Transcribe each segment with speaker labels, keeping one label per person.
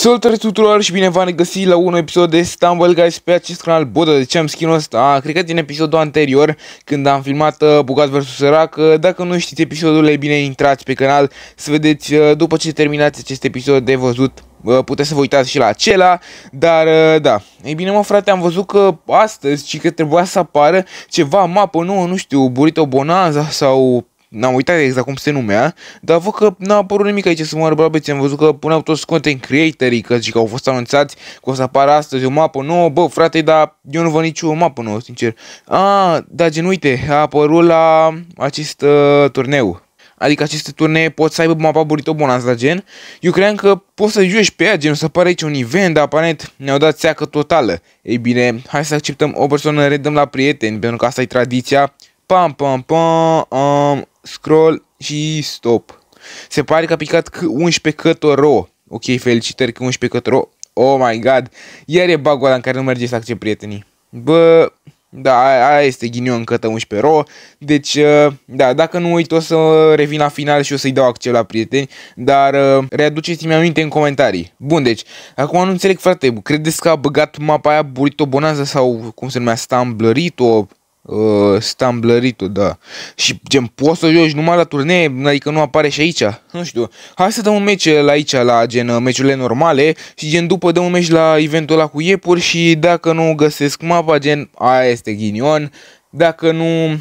Speaker 1: Salutare tuturor și bine v-am găsit la un episod de Stumble Guys pe acest canal Bodă, de ce am skin ăsta? Cred că din episodul anterior, când am filmat uh, Bugat vs Sărac uh, Dacă nu știți episodul, e bine intrați pe canal să vedeți uh, după ce terminați acest episod de văzut uh, Puteți să vă uitați și la acela, dar uh, da. Ei bine mă frate, am văzut că astăzi și că trebuia să apară ceva mapă nouă, nu știu, Burrito Bonanza sau n-am uitat exact cum se numea, dar văd că n-a apărut nimic aici să mă răbăbeți, am văzut că puneau toți content creatorii, că zic că au fost anunțați că o să apară astăzi o mapă nouă, bă frate, dar eu nu văd nicio mapă nouă, sincer. A, da gen uite, a apărut la acest uh, turneu. Adică aceste turnee pot să aibă mapa Burrito Bonanza, gen. Eu cream că poți să joci pe ea, gen, să pare aici un event, dar aparent ne-au dat seacă totală. Ei bine, hai să acceptăm o persoană, redăm la prieteni, pentru că asta e tradiția. Pam, pam, pam, um, scroll și stop. Se pare că a picat 11 cătoro. Ok, felicitări că 11 cătoro. Oh my god, iar e bug în care nu merge să accept prietenii. Bă, da, aia este ghinion cătă 11 ro. Deci, ă, da, dacă nu uit, o să revin la final și o să-i dau accept la prieteni, dar ă, readuceți-mi aminte în comentarii. Bun, deci, acum nu înțeleg, frate, credeți că a băgat mapa aia burito Bonanza sau cum se numea, Stamblărito? uh, stamblăritul, da. Și gen, poți să joci numai la turnee, adică nu apare și aici. Nu știu. Hai să dăm un meci la aici, la gen uh, meciurile normale și gen după dăm un meci la eventul ăla cu iepuri și dacă nu găsesc mapa, gen, aia este ghinion, dacă nu, uh,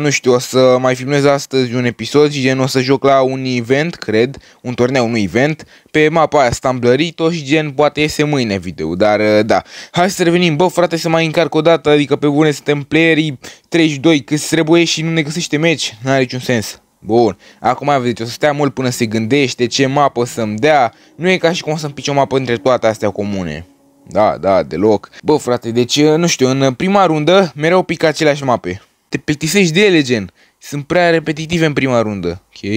Speaker 1: nu știu, o să mai filmez astăzi un episod și gen o să joc la un event, cred, un turneu, un event, pe mapa aia stamblărit-o și gen poate iese mâine video, dar uh, da. Hai să revenim, bă frate să mai încarc o dată, adică pe bune suntem playerii 32 se trebuie și nu ne găsește meci, n-are niciun sens. Bun, acum vedeți, o să stea mult până se gândește ce mapă să-mi dea, nu e ca și cum să-mi pice o mapă între toate astea comune. Da, da, deloc. Bă, frate, deci, uh, nu știu, în uh, prima rundă mereu pic aceleași mape. Te plictisești de ele, gen. Sunt prea repetitive în prima rundă. Ok,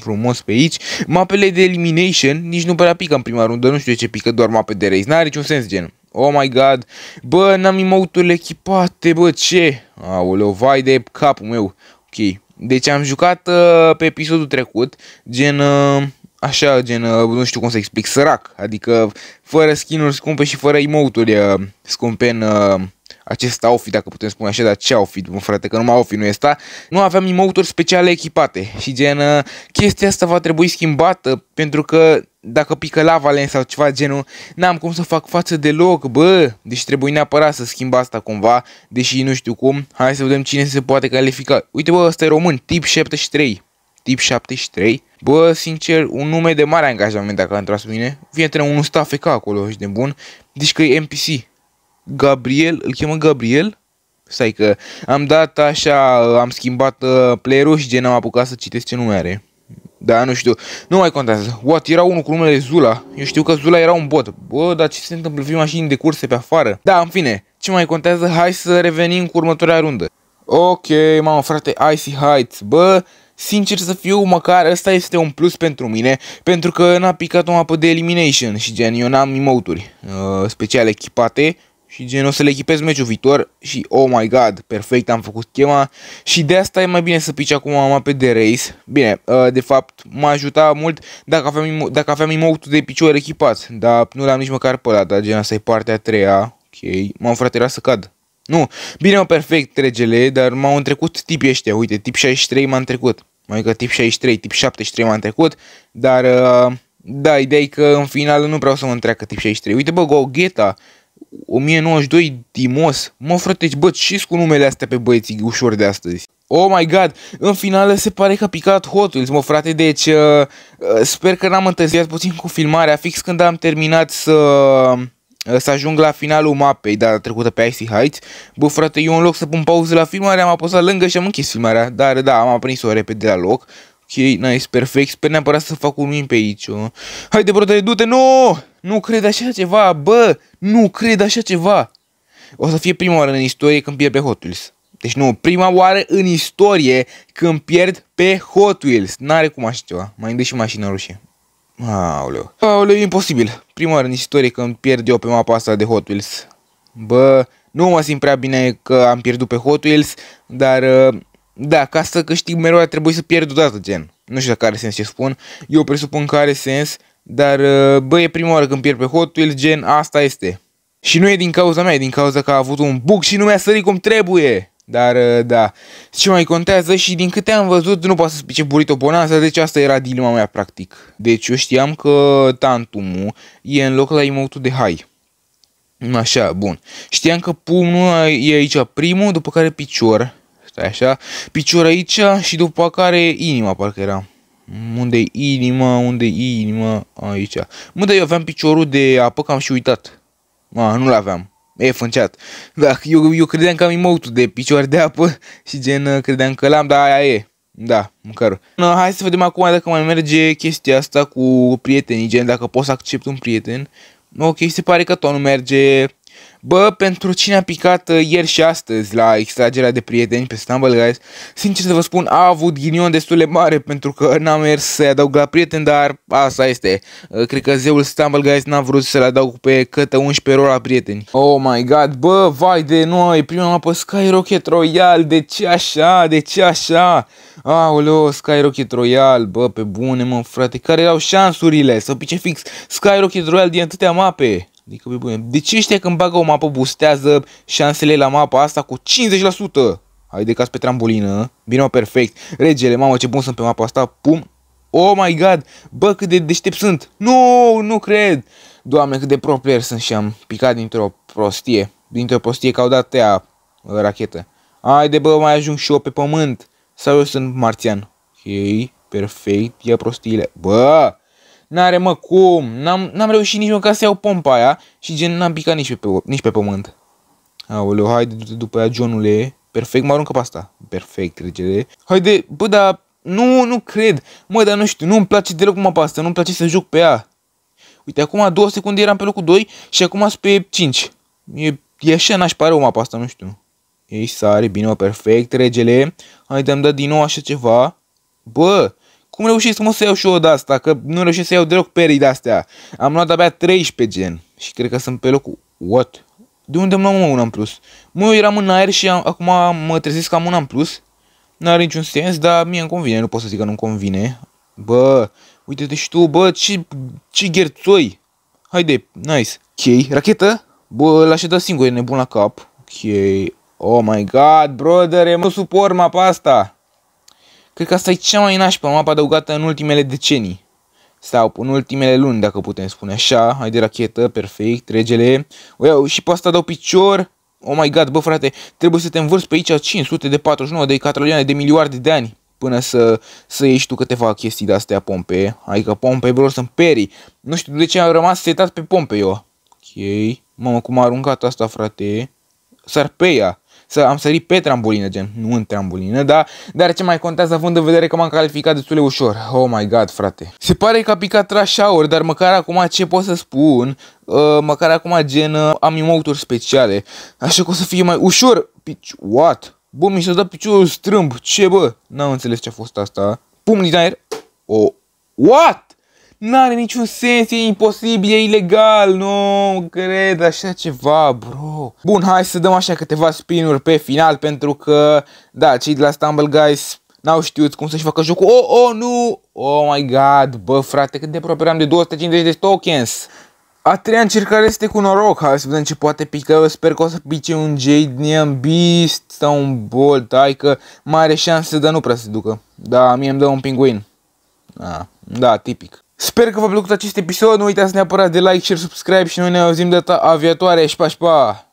Speaker 1: frumos pe aici. Mapele de elimination nici nu prea pică în prima rundă, nu știu ce pică doar mape de race. N-are niciun sens, gen. Oh my god, bă, n-am emoturile echipate, bă, ce? Aoleu, vai de capul meu. Ok, deci am jucat uh, pe episodul trecut, gen... Uh, așa, gen, uh, nu știu cum să explic, sărac. Adică, fără skin-uri scumpe și fără emote-uri uh, scumpe în uh, acest outfit, dacă putem spune așa, dar ce outfit, mă frate, că numai outfit nu e asta, nu aveam emote speciale echipate și gen, chestia asta va trebui schimbată pentru că dacă pică la valen sau ceva genul, n-am cum să fac față deloc, bă, deci trebuie neapărat să schimb asta cumva, deși nu știu cum, hai să vedem cine se poate califica. Uite bă, ăsta e român, tip 73, tip 73. Bă, sincer, un nume de mare angajament dacă a intrat mine. Vine trei unul staff ca acolo și de bun. Deci că e NPC. Gabriel, îl cheamă Gabriel? Stai că am dat așa, am schimbat uh, player-ul și gen am apucat să citesc ce nume are. Da, nu știu, nu mai contează. What, era unul cu numele Zula. Eu știu că Zula era un bot. Bă, dar ce se întâmplă? Vii mașini de curse pe afară? Da, în fine, ce mai contează? Hai să revenim cu următoarea rundă. Ok, mamă frate, Icy Heights. Bă, Sincer să fiu, măcar ăsta este un plus pentru mine, pentru că n-a picat o mapă de elimination și gen, eu n-am emote uh, speciale echipate și gen, o să le echipez meciul viitor și oh my god, perfect, am făcut schema și de asta e mai bine să pici acum mape de race. Bine, uh, de fapt, m-a ajutat mult dacă aveam, dacă aveam emote de picior echipat, dar nu l-am nici măcar pe ăla, dar gen, asta e partea a treia, ok, m-am frate, era să cad. Nu, bine, perfect, regele, dar m-au întrecut tipii ăștia, uite, tip 63 m-a întrecut. că tip 63, tip 73 m-a întrecut, dar, uh, da, ideea e că în final nu vreau să mă întreacă tip 63. Uite, bă, Gogeta, 1092, dimos. mă, frate, deci, bă, și cu numele astea pe băieții ușor de astăzi. Oh my god, în finală se pare că a picat Hot Wheels, mă frate, deci uh, uh, sper că n-am întârziat puțin cu filmarea, fix când am terminat să... Uh, să ajung la finalul mapei data trecută pe Icy Heights. Bă, frate, eu în loc să pun pauză la filmare, am apăsat lângă și am închis filmarea, dar da, am aprins-o repede la loc. Ok, nice, perfect, sper neapărat să fac un win pe aici. Uh. Haide, brother, du-te, nu! Nu cred așa ceva, bă! Nu cred așa ceva! O să fie prima oară în istorie când pierd pe Hot Wheels. Deci nu, prima oară în istorie când pierd pe Hot Wheels. N-are cum așa ceva. Mai dă și mașina rușie. Aoleu. Aoleu, imposibil prima oară în istorie când pierd eu pe mapa asta de Hot Wheels. Bă, nu mă simt prea bine că am pierdut pe Hot Wheels, dar uh, da, ca să câștig mereu trebuie să pierd odată, gen. Nu știu dacă are sens ce spun, eu presupun că are sens, dar uh, bă, e prima oară când pierd pe Hot Wheels, gen, asta este. Și nu e din cauza mea, e din cauza că a avut un bug și nu mi-a sărit cum trebuie. Dar, uh, da, ce mai contează și din câte am văzut, nu poate să spice burrito bonanza, deci asta era dilema mea, practic. Deci eu știam că tantumul e în loc la emote de hai. Așa, bun. Știam că pumnul e aici primul, după care picior. Stai așa. Picior aici și după care inima, parcă era. Unde inima, unde inima, aici. Mă, dar eu aveam piciorul de apă că am și uitat. A, nu-l aveam. E chat. Da, eu, eu credeam că am emote de picior de apă și gen uh, credeam că l-am, dar aia e. Da, măcar. No, hai să vedem acum dacă mai merge chestia asta cu prietenii, gen dacă pot să accept un prieten. Ok, se pare că tot nu merge Bă, pentru cine a picat uh, ieri și astăzi la extragerea de prieteni pe Stumble Guys, sincer să vă spun, a avut ghinion destul de mare pentru că n-a mers să-i adaug la prieteni, dar asta este. Uh, cred că zeul Stumble Guys n-a vrut să-l adaug pe câte 11 rol la prieteni. Oh my god, bă, vai de noi, prima apă Sky Rocket Royal, de ce așa, de ce așa? Aoleo, Skyrocket Royal, bă, pe bune, mă, frate, care erau șansurile să pice fix Skyrocket Royal din atâtea mape? Adică, pe de ce ăștia când bagă o mapă bustează șansele la mapa asta cu 50%? Hai de caz pe trambulină. Bine, mă, perfect. Regele, mamă, ce bun sunt pe mapa asta. Pum. Oh my god. Bă, cât de deștept sunt. Nu, nu cred. Doamne, cât de pro player sunt și am picat dintr-o prostie. Dintr-o prostie că au dat ea ă, rachetă. Haide, bă, mai ajung și eu pe pământ. Sau eu sunt marțian. Ok, perfect. Ia prostiile. Bă! N-are mă cum, n-am, n-am reușit nici măcar să iau pompa aia și gen n-am picat nici pe, nici pe pământ. Aoleu, haide, du-te după aia, Johnule. Perfect, mă aruncă pe asta. Perfect, regele. Haide, bă, dar nu, nu cred. Mă, dar nu știu, nu-mi place deloc pe asta, nu-mi place să joc pe ea. Uite, acum două secunde eram pe locul 2 și acum sunt pe 5. E, e așa n-aș pare o mapa asta, nu știu. Ei sare, bine, mă, perfect, regele. Haide, am dat din nou așa ceva. Bă, cum reușesc mă să iau și eu de asta? Că nu reușesc să iau deloc perii de astea. Am luat abia 13 gen. Și cred că sunt pe locul... What? De unde am luat una în plus? Mă, eu eram în aer și am, acum mă trezesc că am una în plus. N-are niciun sens, dar mie îmi convine. Nu pot să zic că nu-mi convine. Bă, uite-te și tu, bă, ce, ce gherțoi. Haide, nice. Ok, rachetă? Bă, l-aș singur, e nebun la cap. Ok. Oh my god, brother, mă suport mapa asta. Cred că asta e cea mai nașpa mapă adăugată în ultimele decenii. Sau în ultimele luni, dacă putem spune așa. Hai de rachetă, perfect, regele. O iau și pe asta dau picior. Oh my god, bă frate, trebuie să te învârți pe aici 500 de 49 de catrolioane de miliarde de ani până să, să ieși tu câteva chestii de-astea pompe. Adică pompe, bro, sunt perii. Nu știu de ce am rămas setat pe pompe eu. Ok. Mamă, cum a aruncat asta, frate. Sarpeia să am sărit pe trambulină, gen, nu în trambulină, dar, dar ce mai contează având în vedere că m-am calificat destul de ușor. Oh my god, frate. Se pare că a picat trașaur, dar măcar acum ce pot să spun, uh, măcar acum gen uh, am emoturi speciale, așa că o să fie mai ușor. Pici, what? Bă, mi s-a dat piciorul strâmb, ce bă? N-am înțeles ce a fost asta. Pum, din aer. Oh, what? N-are niciun sens, e imposibil, e ilegal, nu cred așa ceva, bro. Bun, hai să dăm așa câteva spinuri pe final, pentru că, da, cei de la Stumble Guys n-au știut cum să-și facă jocul. Oh, oh, nu! Oh my god, bă, frate, cât de aproape am de 250 de tokens. A treia încercare este cu noroc, hai să vedem ce poate pica, eu sper că o să pice un Jade Neon Beast sau un Bolt, hai că mai are șanse, dar nu prea se ducă. Da, mie îmi dă un pinguin. Da, da tipic. Sper că v-a plăcut acest episod, nu uitați neapărat de like, share, subscribe și noi ne auzim data aviatoare și pa, și pa!